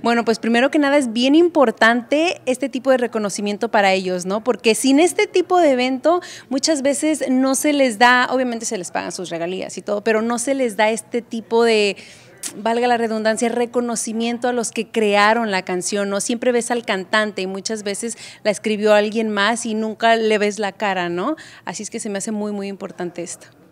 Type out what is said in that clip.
Bueno, pues primero que nada es bien importante este tipo de reconocimiento para ellos, ¿no? Porque sin este tipo de evento muchas veces no se les da, obviamente se les pagan sus regalías y todo, pero no se les da este tipo de valga la redundancia, reconocimiento a los que crearon la canción, ¿no? Siempre ves al cantante y muchas veces la escribió alguien más y nunca le ves la cara, ¿no? Así es que se me hace muy, muy importante esto.